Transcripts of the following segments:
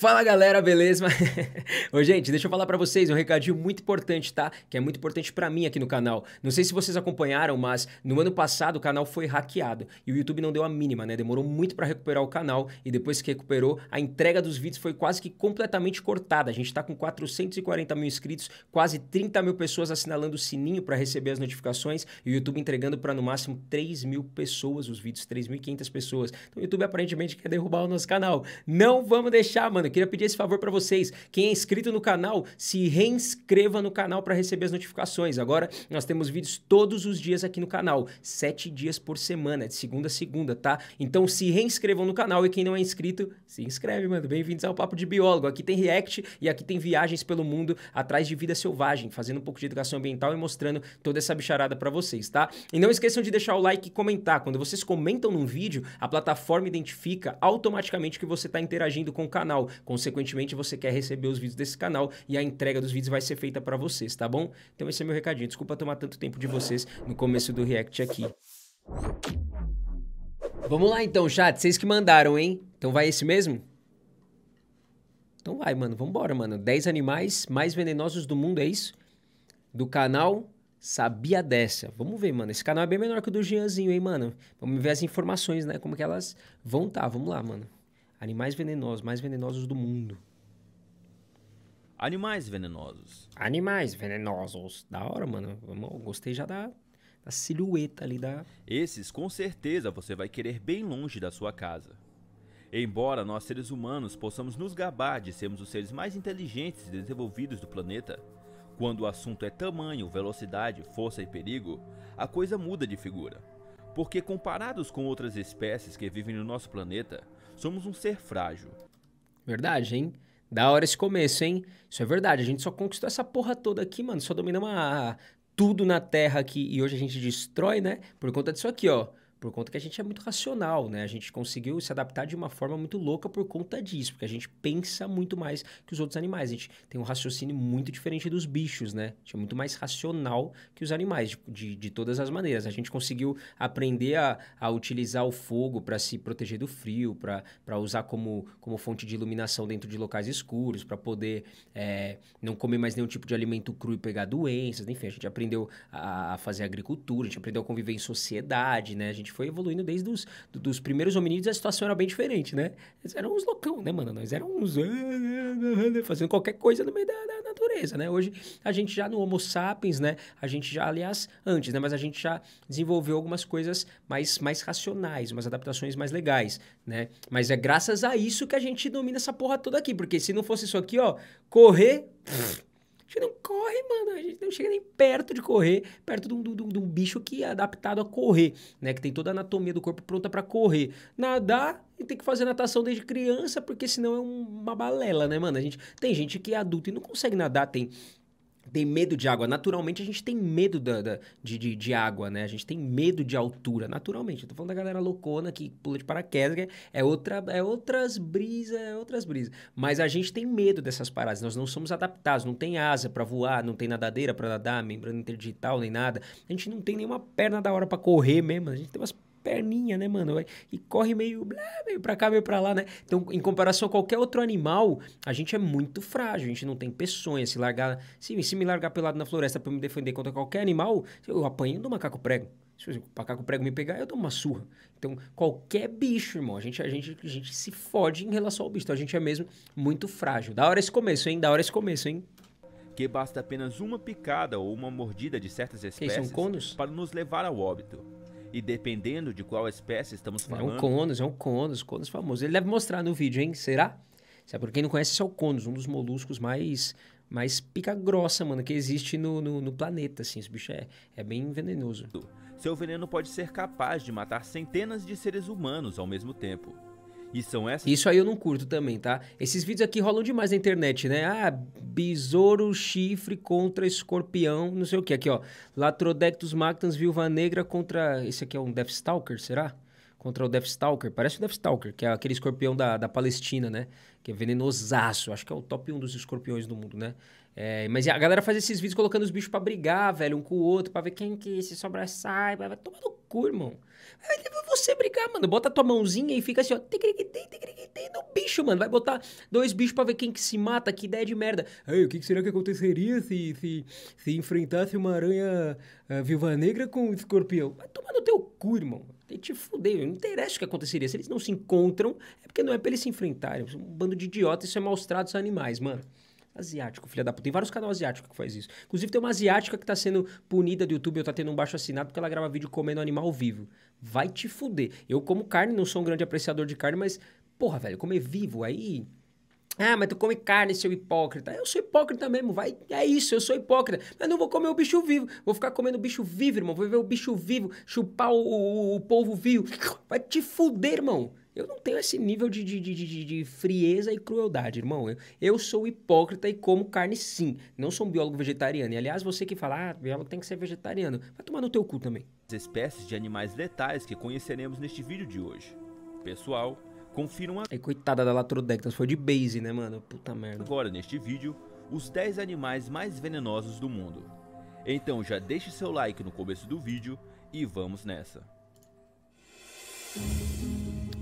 Fala galera, beleza? Ô, gente, deixa eu falar para vocês um recadinho muito importante, tá? Que é muito importante para mim aqui no canal. Não sei se vocês acompanharam, mas no ano passado o canal foi hackeado e o YouTube não deu a mínima, né? Demorou muito para recuperar o canal e depois que recuperou, a entrega dos vídeos foi quase que completamente cortada. A gente tá com 440 mil inscritos, quase 30 mil pessoas assinalando o sininho para receber as notificações e o YouTube entregando para no máximo 3 mil pessoas os vídeos, 3.500 pessoas. Então o YouTube aparentemente quer derrubar o nosso canal. Não vamos deixar, mano eu queria pedir esse favor para vocês. Quem é inscrito no canal, se reinscreva no canal para receber as notificações. Agora nós temos vídeos todos os dias aqui no canal, sete dias por semana, de segunda a segunda, tá? Então se reinscrevam no canal e quem não é inscrito, se inscreve, mano. Bem-vindos ao Papo de Biólogo. Aqui tem React e aqui tem viagens pelo mundo atrás de vida selvagem, fazendo um pouco de educação ambiental e mostrando toda essa bicharada para vocês, tá? E não esqueçam de deixar o like e comentar. Quando vocês comentam num vídeo, a plataforma identifica automaticamente que você está interagindo com o canal. Consequentemente, você quer receber os vídeos desse canal e a entrega dos vídeos vai ser feita para vocês, tá bom? Então esse é meu recadinho. Desculpa tomar tanto tempo de vocês no começo do React aqui. Vamos lá então, chat. Vocês que mandaram, hein? Então vai esse mesmo? Então vai, mano. Vambora, mano. 10 animais mais venenosos do mundo, é isso? Do canal Sabia Dessa. Vamos ver, mano. Esse canal é bem menor que o do Gianzinho, hein, mano? Vamos ver as informações, né? Como que elas vão estar. Tá. Vamos lá, mano. Animais venenosos, mais venenosos do mundo. Animais venenosos. Animais venenosos. Da hora, mano. Eu gostei já da, da silhueta ali da. Esses, com certeza, você vai querer bem longe da sua casa. Embora nós seres humanos possamos nos gabar de sermos os seres mais inteligentes e desenvolvidos do planeta, quando o assunto é tamanho, velocidade, força e perigo, a coisa muda de figura. Porque comparados com outras espécies que vivem no nosso planeta, Somos um ser frágil. Verdade, hein? Da hora esse começo, hein? Isso é verdade. A gente só conquistou essa porra toda aqui, mano. Só dominamos a... tudo na Terra aqui. E hoje a gente destrói, né? Por conta disso aqui, ó por conta que a gente é muito racional, né? A gente conseguiu se adaptar de uma forma muito louca por conta disso, porque a gente pensa muito mais que os outros animais. A gente tem um raciocínio muito diferente dos bichos, né? A gente é muito mais racional que os animais, tipo, de, de todas as maneiras. A gente conseguiu aprender a, a utilizar o fogo para se proteger do frio, para usar como, como fonte de iluminação dentro de locais escuros, para poder é, não comer mais nenhum tipo de alimento cru e pegar doenças. Enfim, a gente aprendeu a, a fazer agricultura, a gente aprendeu a conviver em sociedade, né? A gente gente foi evoluindo desde os do, dos primeiros hominídeos, a situação era bem diferente, né? Eles eram uns loucão, né, mano? Nós eram uns... Ah, ah, ah, fazendo qualquer coisa no meio da, da natureza, né? Hoje, a gente já no Homo sapiens, né? A gente já, aliás, antes, né? Mas a gente já desenvolveu algumas coisas mais, mais racionais, umas adaptações mais legais, né? Mas é graças a isso que a gente domina essa porra toda aqui, porque se não fosse isso aqui, ó, correr... Pff, a gente não corre, mano. A gente não chega nem perto de correr, perto de um, de um, de um bicho que é adaptado a correr, né? Que tem toda a anatomia do corpo pronta para correr. Nadar, e tem que fazer natação desde criança, porque senão é uma balela, né, mano? A gente, tem gente que é adulto e não consegue nadar, tem tem medo de água. Naturalmente, a gente tem medo da, da de, de, de, água, né? A gente tem medo de altura, naturalmente. Eu tô falando da galera loucona que pula de paraquedas, é, outra, é outras brisas, é outras brisas. Mas a gente tem medo dessas paradas, nós não somos adaptados, não tem asa para voar, não tem nadadeira para nadar, membrana interdigital, nem nada. A gente não tem nenhuma perna da hora para correr mesmo, a gente tem umas perninha, né, mano? E corre meio, meio pra cá, meio pra lá, né? Então, em comparação a qualquer outro animal, a gente é muito frágil, a gente não tem peçonha. Se largar, se, se me largar pelado na floresta para me defender contra qualquer animal, eu apanho do macaco prego. Se o macaco prego me pegar, eu dou uma surra. Então, qualquer bicho, irmão, a gente, a, gente, a gente se fode em relação ao bicho. Então, a gente é mesmo muito frágil. Da hora esse começo, hein? Da hora esse começo, hein? que basta apenas uma picada ou uma mordida de certas espécies para nos levar ao óbito. E dependendo de qual espécie estamos é falando. É um conos, é um conos, conos famoso. Ele deve mostrar no vídeo, hein? Será? é pra quem não conhece, esse é o conos, um dos moluscos mais mais pica grossa, mano, que existe no, no, no, planeta, assim. Esse bicho é, é bem venenoso. Seu veneno pode ser capaz de matar centenas de seres humanos ao mesmo tempo. E são essas? Isso aí eu não curto também, tá? Esses vídeos aqui rolam demais na internet, né? Ah, besouro, chifre contra escorpião, não sei o que. Aqui, ó. Latrodectus Mactans, viúva negra contra. Esse aqui é um Deathstalker, será? Contra o Deathstalker. Parece o Deathstalker, que é aquele escorpião da, da Palestina, né? Que é venenosaço. Acho que é o top 1 dos escorpiões do mundo, né? É, mas a galera faz esses vídeos colocando os bichos pra brigar, velho, um com o outro, pra ver quem que se sobressai. Vai tomar no cu, irmão. Vai você brigar, mano. Bota tua mãozinha e fica assim, ó. No bicho, mano. Vai botar dois bichos pra ver quem que se mata. Que ideia de merda. Aí, o que, que será que aconteceria se, se, se enfrentasse uma aranha uh, negra com um escorpião? Vai tomar no teu cu, irmão. Tem te fuder. Não interessa o que aconteceria. Se eles não se encontram, é porque não é pra eles se enfrentarem. Um bando de idiotas. Isso é maus tratos animais, mano. Asiático, filha da puta. Tem vários canais asiáticos que faz isso. Inclusive tem uma asiática que tá sendo punida do YouTube, eu tá tendo um baixo assinado porque ela grava vídeo comendo animal vivo. Vai te fuder. Eu como carne, não sou um grande apreciador de carne, mas, porra, velho, comer vivo aí. Ah, mas tu come carne, seu hipócrita. Eu sou hipócrita mesmo, vai. É isso, eu sou hipócrita. Mas não vou comer o bicho vivo. Vou ficar comendo bicho vivo, irmão. Vou ver o bicho vivo, chupar o, o, o povo vivo. Vai te fuder, irmão. Eu não tenho esse nível de, de, de, de, de frieza e crueldade, irmão. Eu, eu, sou hipócrita e como carne sim. Não sou um biólogo vegetariano. E aliás, você que fala, ah, biólogo tem que ser vegetariano. Vai tomar no teu cu também. As espécies de animais letais que conheceremos neste vídeo de hoje. Pessoal, confiram a... coitada da Latrodectas, foi de base, né, mano? Puta merda. Agora, neste vídeo, os 10 animais mais venenosos do mundo. Então já deixe seu like no começo do vídeo e vamos nessa.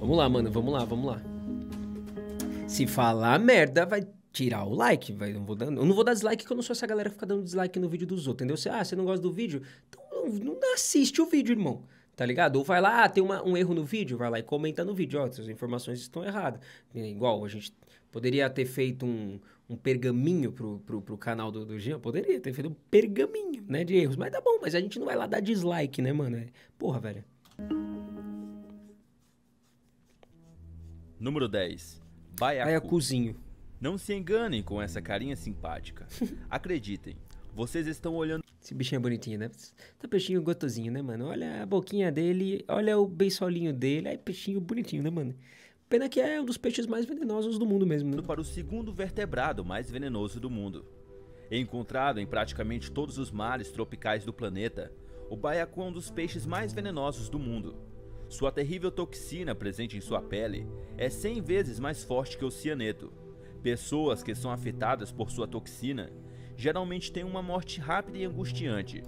Vamos lá, mano, vamos lá, vamos lá. Se falar merda, vai tirar o like, vai, não vou dando eu não vou dar dislike que eu não sou essa galera que fica dando dislike no vídeo dos outros, entendeu? Você, ah, você não gosta do vídeo? Então não, não assiste o vídeo, irmão tá ligado? Ou vai lá, ah, tem uma, um erro no vídeo, vai lá e comenta no vídeo, ó, essas informações estão erradas. É igual, a gente poderia ter feito um, um pergaminho pro, pro, pro canal do, do Jean, poderia ter feito um pergaminho, né, de erros, mas tá bom, mas a gente não vai lá dar dislike, né, mano? É, porra, velho. Número 10. Baiacu. Baiacuzinho. Não se enganem com essa carinha simpática. Acreditem, vocês estão olhando. Esse bichinho é bonitinho, né? Tá peixinho gotozinho, né, mano? Olha a boquinha dele, olha o beiçolinho dele. É peixinho bonitinho, né, mano? Pena que é um dos peixes mais venenosos do mundo mesmo, né? Para o segundo vertebrado mais venenoso do mundo. Encontrado em praticamente todos os mares tropicais do planeta, o baiacu é um dos peixes mais venenosos do mundo. Sua terrível toxina presente em sua pele é 100 vezes mais forte que o cianeto. Pessoas que são afetadas por sua toxina geralmente têm uma morte rápida e angustiante,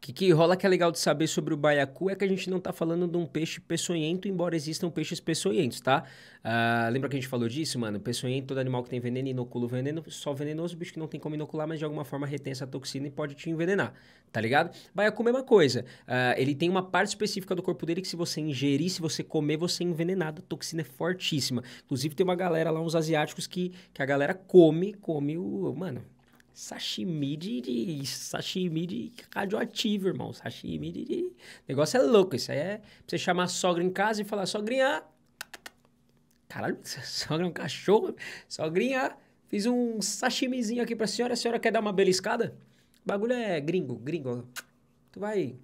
que, que rola que é legal de saber sobre o baiacu é que a gente não está falando de um peixe peçonhento, embora existam peixes peçonhentos, tá? Ah, lembra que a gente falou disso, mano? Peçonhento, todo animal que tem veneno inocula o veneno, só venenoso, bicho que não tem como inocular, mas de alguma forma retém essa toxina e pode te envenenar, tá ligado? Baiacu, mesma coisa. Ah, ele tem uma parte específica do corpo dele que se você ingerir, se você comer, você é envenenado. A toxina é fortíssima. Inclusive tem uma galera lá, uns asiáticos, que, que a galera come, come o... Mano, Sashimi de, de Sashimi de radioativo, irmão. Sashimi de, de. Negócio é louco. Isso aí é pra você chamar a sogra em casa e falar, sogrinha. Caralho, sogra é um cachorro. Sogrinha, fiz um sashimizinho aqui pra senhora. A senhora quer dar uma beliscada? O bagulho é gringo, gringo. Tu vai.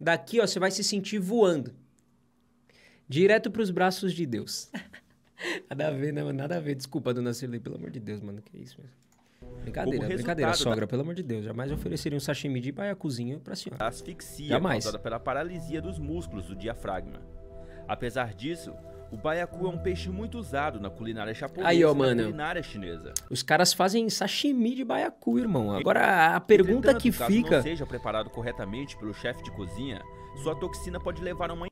Daqui, ó, você vai se sentir voando. Direto pros braços de Deus. nada a ver, né, mano? Nada a ver. Desculpa, dona Cirlei, pelo amor de Deus, mano. Que isso, mesmo. Brincadeira, brincadeira, sogra, da... pelo amor de Deus. Jamais ofereceria um sashimi de baiacuzinho pra senhora. Asfixia Jamais. causada pela paralisia dos músculos do diafragma. Apesar disso, o baiacu é um peixe muito usado na culinária japonesa Aí, ó, e na culinária chinesa. Os caras fazem sashimi de baiacu, irmão. Agora, a pergunta que caso fica... não seja preparado corretamente pelo chefe de cozinha, sua toxina pode levar a uma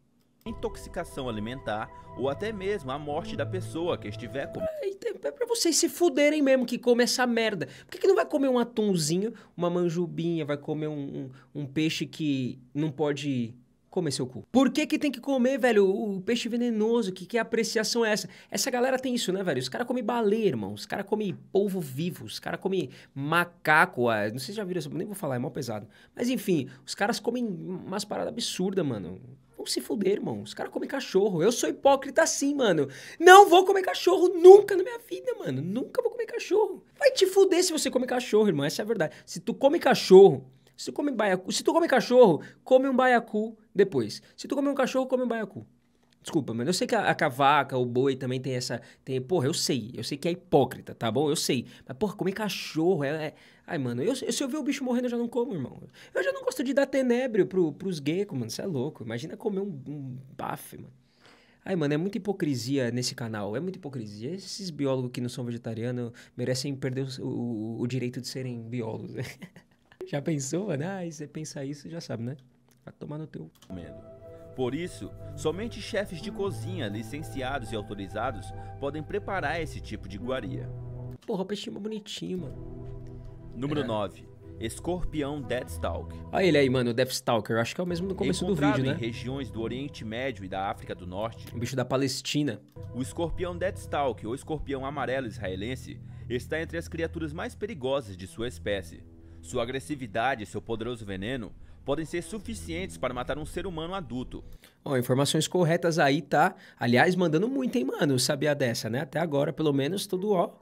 intoxicação alimentar ou até mesmo a morte da pessoa que estiver comendo. É, é, pra vocês se fuderem mesmo que come essa merda. Por que, que não vai comer um atumzinho, uma manjubinha, vai comer um, um, um peixe que não pode comer seu cu. Por que que tem que comer, velho, o, o peixe venenoso? Que, que apreciação é essa? Essa galera tem isso, né, velho? Os caras comem baleia, irmão. Os caras comem polvo vivo. Os caras comem macaco. Ah, não sei se já viram isso, nem vou falar, é mal pesado. Mas enfim, os caras comem umas paradas absurdas, mano vão se fuder, irmão. Os caras comem cachorro. Eu sou hipócrita assim, mano. Não vou comer cachorro nunca na minha vida, mano. Nunca vou comer cachorro. Vai te fuder se você come cachorro, irmão. Essa é a verdade. Se tu come cachorro, se tu come baiacu, se tu come cachorro, come um baiacu depois. Se tu come um cachorro, come um baiacu. Desculpa, mas eu sei que a, a, cavaca, o boi também tem essa. Tem, porra, eu sei. Eu sei que é hipócrita, tá bom? Eu sei. Mas, porra, comer cachorro é. é... Ai, mano, eu, se eu ver o bicho morrendo, eu já não como, irmão. Eu já não gosto de dar tenébrio pro, pros geckos, mano. Você é louco. Imagina comer um, um mano. Ai, mano, é muita hipocrisia nesse canal. É muita hipocrisia. Esses biólogos que não são vegetarianos merecem perder o, o, o direito de serem biólogos. Né? já pensou, mano? Ah, você pensar isso, já sabe, né? Vai tomar no teu. Medo. Por isso, somente chefes de cozinha licenciados e autorizados podem preparar esse tipo de iguaria. Porra, o peixinho bonitinho, mano. Número é. 9. Escorpião Deathstalk. Olha ah, ele aí, mano, o Deathstalker. Acho que é o mesmo no começo do vídeo, né? em regiões do Oriente Médio e da África do Norte. O bicho da Palestina. O escorpião Deathstalk, ou escorpião amarelo israelense, está entre as criaturas mais perigosas de sua espécie. Sua agressividade e seu poderoso veneno podem ser suficientes para matar um ser humano adulto. Ó, oh, informações corretas aí, tá? Aliás, mandando muito, hein, mano? Sabia dessa, né? Até agora, pelo menos, tudo ó.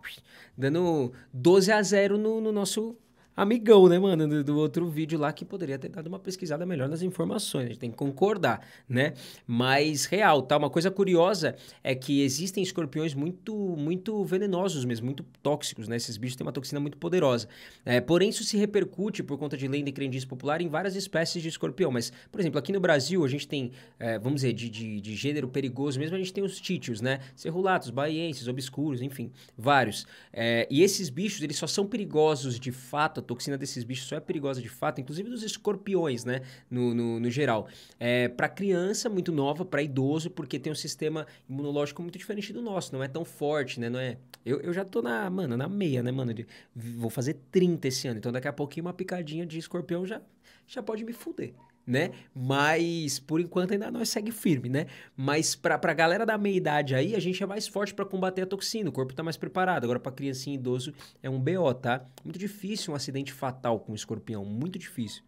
Dando 12 a 0 no, no nosso amigão, né, mano, do, do, outro vídeo lá que poderia ter dado uma pesquisada melhor nas informações. A gente tem que concordar, né? Mas real, tá? Uma coisa curiosa é que existem escorpiões muito, muito venenosos mesmo, muito tóxicos, né? Esses bichos têm uma toxina muito poderosa. É, porém, isso se repercute por conta de lenda e crendice popular em várias espécies de escorpião. Mas, por exemplo, aqui no Brasil a gente tem, é, vamos dizer, de, de, de, gênero perigoso mesmo, a gente tem os títios, né? Cerrulatos, baienses, obscuros, enfim, vários. É, e esses bichos, eles só são perigosos de fato toxina desses bichos só é perigosa de fato, inclusive dos escorpiões, né? No, no, no geral. É, para criança muito nova, para idoso, porque tem um sistema imunológico muito diferente do nosso, não é tão forte, né? Não é. Eu, eu já tô na, mano, na meia, né, mano? De, vou fazer 30 esse ano, então daqui a pouquinho uma picadinha de escorpião já, já pode me fuder né? Uhum. Mas por enquanto ainda nós segue firme, né? Mas pra, a galera da meia idade aí, a gente é mais forte para combater a toxina, o corpo tá mais preparado. Agora para criancinha e idoso é um BO, tá? Muito difícil um acidente fatal com um escorpião, muito difícil.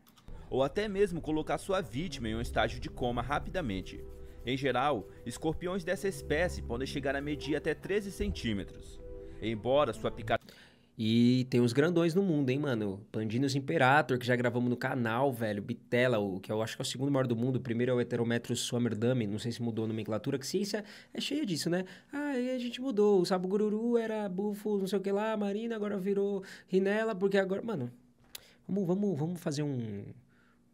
Ou até mesmo colocar sua vítima em um estágio de coma rapidamente. Em geral, escorpiões dessa espécie podem chegar a medir até 13 centímetros. Embora sua picada e tem os grandões no mundo, hein, mano? Pandinos Imperator, que já gravamos no canal, velho. Bitela, o, que eu acho que é o segundo maior do mundo. O primeiro é o heterometrus Swammerdam, não sei se mudou a nomenclatura, que ciência é cheia disso, né? Ah, e a gente mudou. O Sabo Gururu era bufo, não sei o que lá, Marina agora virou Rinela, porque agora. Mano, vamos, vamos, vamos fazer um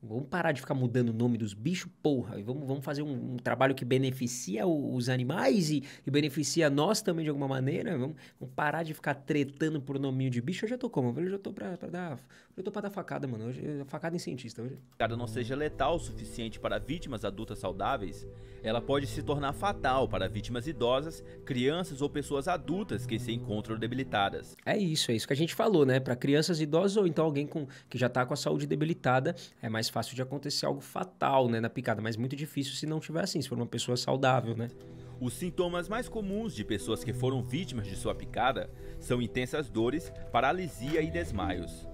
Vamos parar de ficar mudando o nome dos bichos, porra. E vamos, vamos fazer um, um trabalho que beneficia o, os animais e, e, beneficia nós também de alguma maneira. Vamos, vamos, parar de ficar tretando por nominho de bicho. Eu já tô como? Eu já tô pra, pra dar. Eu tô pra dar facada, mano. Hoje, é facada em cientista. Hoje. Cada não seja letal o suficiente para vítimas adultas saudáveis, ela pode se tornar fatal para vítimas idosas, crianças ou pessoas adultas que se encontram debilitadas. É isso, é isso que a gente falou, né? Para crianças idosas ou então alguém com, que já tá com a saúde debilitada, é mais fácil de acontecer algo fatal, né, na picada, mas muito difícil se não tiver assim, se for uma pessoa saudável, né? Os sintomas mais comuns de pessoas que foram vítimas de sua picada são intensas dores, paralisia e desmaios.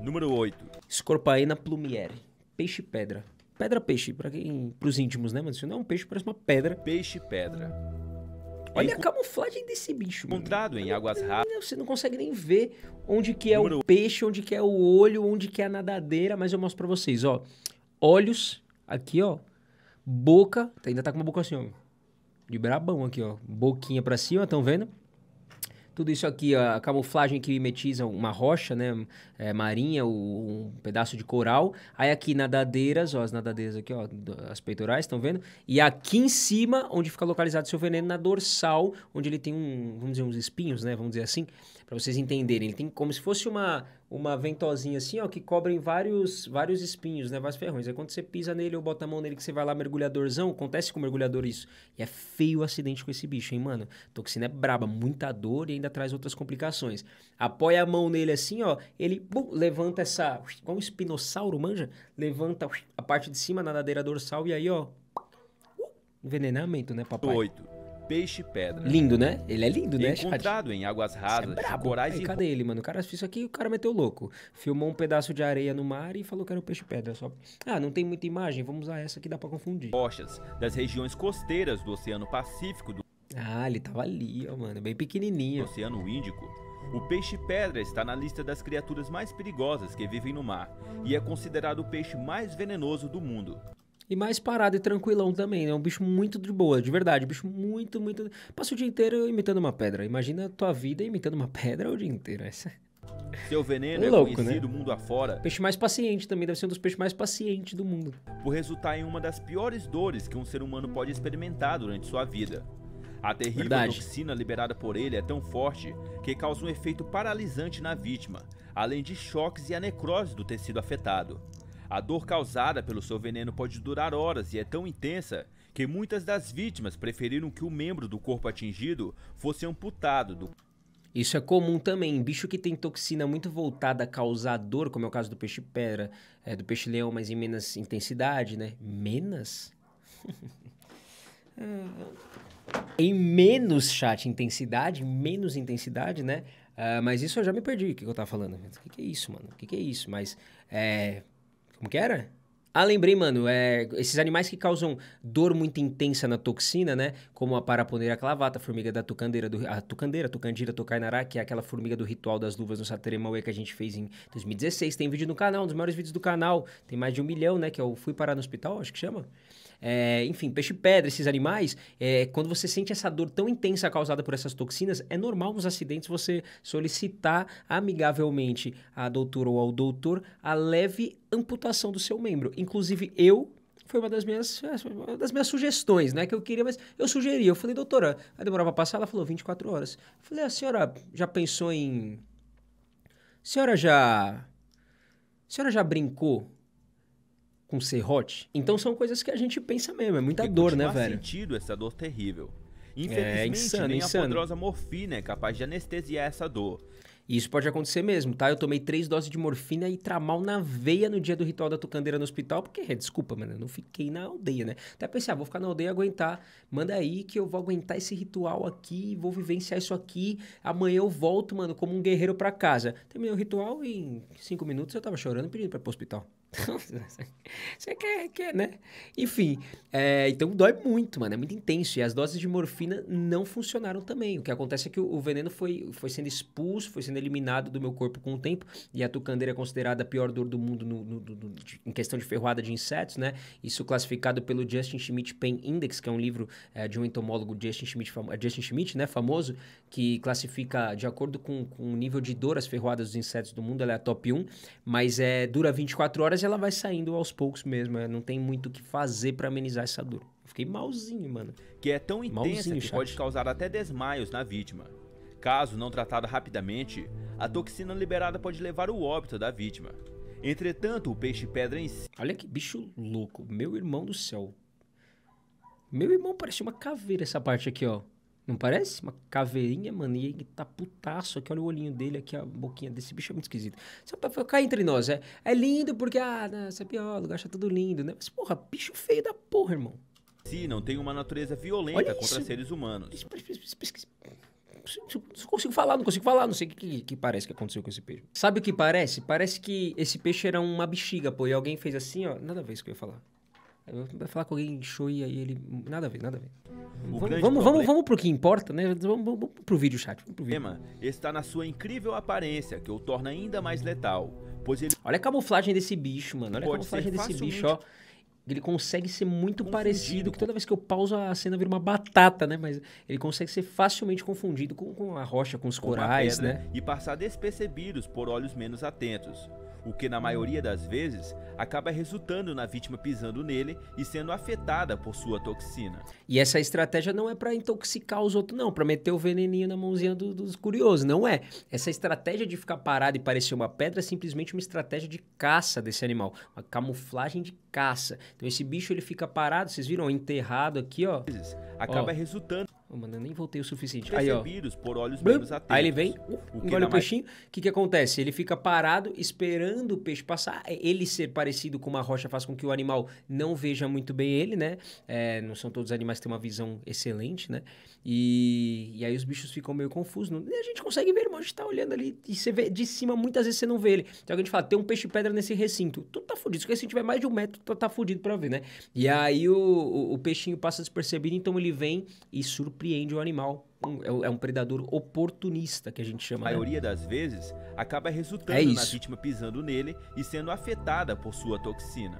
Número 8. Scorpaena plumiere, peixe-pedra. Pedra-peixe, para quem, íntimos, né, mano? Isso não é um peixe, parece uma pedra. Peixe-pedra. Olha a camuflagem desse bicho. Encontrado mano. em águas raras. Você não consegue nem ver onde que é Número... o peixe, onde que é o olho, onde que é a nadadeira, mas eu mostro para vocês, ó. Olhos, aqui, ó. Boca, tá, ainda tá com uma boca assim, ó. De brabão aqui, ó. Boquinha pra cima, estão vendo? tudo isso aqui, a camuflagem que mimetiza uma rocha, né, é, marinha, o, um pedaço de coral. Aí aqui nadadeiras, ó, as nadadeiras aqui, ó, as peitorais, estão vendo? E aqui em cima, onde fica localizado seu veneno, na dorsal, onde ele tem um, vamos dizer, uns espinhos, né, vamos dizer assim, para vocês entenderem. Ele tem como se fosse uma, uma ventosinha assim, ó, que cobrem vários, vários espinhos, né? Vários ferrões. Aí quando você pisa nele ou bota a mão nele que você vai lá mergulhadorzão, acontece com o mergulhador isso. E é feio o acidente com esse bicho, hein, mano? Toxina é braba, muita dor e ainda traz outras complicações. Apoia a mão nele assim, ó, ele bum, levanta essa, como um espinossauro, manja? Levanta a parte de cima, nadadeira dorsal e aí, ó, uh, envenenamento, né, papai? Oito peixe pedra. Lindo, né? Ele é lindo, né? Encontrado Chad? em águas é rasas, é corais Aí, e... Cadê ele, mano? O cara fez isso aqui o cara meteu louco. Filmou um pedaço de areia no mar e falou que era um peixe pedra. Só... Ah, não tem muita imagem? Vamos usar essa que dá pra confundir. Rochas das regiões costeiras do Oceano Pacífico... Do... Ah, ele tava ali, ó, mano. Bem pequenininho. Oceano Índico. O peixe-pedra está na lista das criaturas mais perigosas que vivem no mar e é considerado o peixe mais venenoso do mundo. E mais parado e tranquilão também, né? Um bicho muito de boa, de verdade. bicho muito, muito. Passa o dia inteiro imitando uma pedra. Imagina a tua vida imitando uma pedra o dia inteiro. Essa... Seu veneno é, é louco, é conhecido né? mundo afora. Peixe mais paciente também, deve ser um dos peixes mais pacientes do mundo. Por resultar em uma das piores dores que um ser humano pode experimentar durante sua vida. A terrível Verdade. toxina liberada por ele é tão forte que causa um efeito paralisante na vítima, além de choques e a necrose do tecido afetado. A dor causada pelo seu veneno pode durar horas e é tão intensa que muitas das vítimas preferiram que o membro do corpo atingido fosse amputado do isso é comum também. Bicho que tem toxina muito voltada a causar dor, como é o caso do peixe-pedra, é, do peixe-leão, mas em menos intensidade, né? Menos? em menos, chat, intensidade, menos intensidade, né? Uh, mas isso eu já me perdi, o que, que eu tava falando. O que, que é isso, mano? O que, que é isso? Mas é, como que era? Ah, lembrei, mano, é, esses animais que causam dor muito intensa na toxina, né? Como a paraponeira clavata, a formiga da tucandeira, do, a tucandeira, tucandira, tocainará, que é aquela formiga do ritual das luvas no Sateremauê que a gente fez em 2016. Tem vídeo no canal, um dos maiores vídeos do canal. Tem mais de um milhão, né? Que eu Fui Parar no Hospital, acho que chama é, enfim, peixe-pedra, esses animais, é, quando você sente essa dor tão intensa causada por essas toxinas, é normal nos acidentes você solicitar amigavelmente à doutora ou ao doutor a leve amputação do seu membro. Inclusive, eu foi uma das minhas, é, uma das minhas sugestões, né? Que eu queria, mas eu sugeri. Eu falei, doutora, vai demorar a passar? Ela falou, 24 horas. Eu falei, ah, a senhora já pensou em. A senhora já. A senhora já brincou com serrote. Então são coisas que a gente pensa mesmo, é muita Porque dor, né, velho? sentido essa dor terrível. É, Infelizmente, é, insano, nem insano. a poderosa morfina é capaz de anestesiar essa dor. E isso pode acontecer mesmo, tá? Eu tomei três doses de morfina e tramal na veia no dia do ritual da tucandeira no hospital, porque, é, desculpa, mano, eu não fiquei na aldeia, né? Até pensei, ah, vou ficar na aldeia e aguentar. Manda aí que eu vou aguentar esse ritual aqui, vou vivenciar isso aqui. Amanhã eu volto, mano, como um guerreiro para casa. Terminei o ritual e em cinco minutos eu tava chorando pedindo pra ir pro hospital. Você quer, quer, né? Enfim, é, então dói muito, mano. É muito intenso. E as doses de morfina não funcionaram também. O que acontece é que o, o veneno foi, foi sendo expulso, foi sendo eliminado do meu corpo com o tempo. E a tucandeira é considerada a pior dor do mundo no, no, no, de, em questão de ferroada de insetos, né? Isso classificado pelo Justin Schmidt Pain Index, que é um livro é, de um entomólogo Justin Schmidt, é Justin Schmidt, né? Famoso, que classifica de acordo com, com o nível de dor as ferroadas dos insetos do mundo. Ela é a top 1, mas é, dura 24 horas ela vai saindo aos poucos mesmo. É, não tem muito o que fazer para amenizar essa dor. fiquei malzinho, mano. Que é tão intensa malzinho, que chato. pode causar até desmaios na vítima. Caso não tratada rapidamente, a toxina liberada pode levar o óbito da vítima. Entretanto, o peixe-pedra em si... Olha que bicho louco, meu irmão do céu. Meu irmão parecia uma caveira essa parte aqui, ó. Não parece? Uma caveirinha, mano, e ele tá putaço aqui, olha o olhinho dele aqui, a boquinha desse bicho é muito esquisito. Só pra ficar entre nós, é, é lindo porque, ah, não, você é biólogo, acha tudo lindo, né? Mas, porra, bicho feio da porra, irmão. Se não tem uma natureza violenta contra seres humanos. Isso, não consigo falar, não consigo falar, não sei o que, que, que, parece que aconteceu com esse peixe. Sabe o que parece? Parece que esse peixe era uma bexiga, pô, e alguém fez assim, ó, nada a ver isso que eu ia falar. Vai falar com alguém show e aí ele. Nada a ver, nada a ver. vamos, vamos, vamos, vamos pro que importa, né? Vamos, vamos pro vídeo chat. Vamos pro vídeo. está na sua incrível aparência, que o torna ainda mais letal. Pois ele... Olha a camuflagem desse bicho, mano. Olha Pode a camuflagem desse facilmente... bicho, ó. Ele consegue ser muito parecido, que toda vez que eu pauso a cena vira uma batata, né? Mas ele consegue ser facilmente confundido com, com a rocha, com os com corais, pedra, né? E passar despercebidos por olhos menos atentos o que na maioria das vezes acaba resultando na vítima pisando nele e sendo afetada por sua toxina. E essa estratégia não é para intoxicar os outros, não, para meter o veneninho na mãozinha do, dos curiosos, não é. Essa estratégia de ficar parado e parecer uma pedra é simplesmente uma estratégia de caça desse animal, uma camuflagem de caça. Então esse bicho ele fica parado, vocês viram, enterrado aqui, ó. Acaba ó. resultando Oh, mano, eu nem voltei o suficiente. Aí, ó. por olhos Blum. menos atentos. Aí ele vem, uh, o engole o peixinho. O que, que acontece? Ele fica parado esperando o peixe passar. É, ele ser parecido com uma rocha faz com que o animal não veja muito bem ele, né? É, não são todos animais que têm uma visão excelente, né? E, e aí os bichos ficam meio confusos. Não... a gente consegue ver, irmão. A gente tá olhando ali e você vê de cima, muitas vezes você não vê ele. Então a gente fala, tem um peixe-pedra nesse recinto. tudo tá fudido. Se o recinto tiver mais de um metro, tu tá fudido pra ver, né? E aí o, o, o peixinho passa despercebido, então ele vem e surpreende compreende o animal. É, é um predador oportunista, que a gente chama. A né? maioria né? das vezes, acaba resultando é na vítima pisando nele e sendo afetada por sua toxina.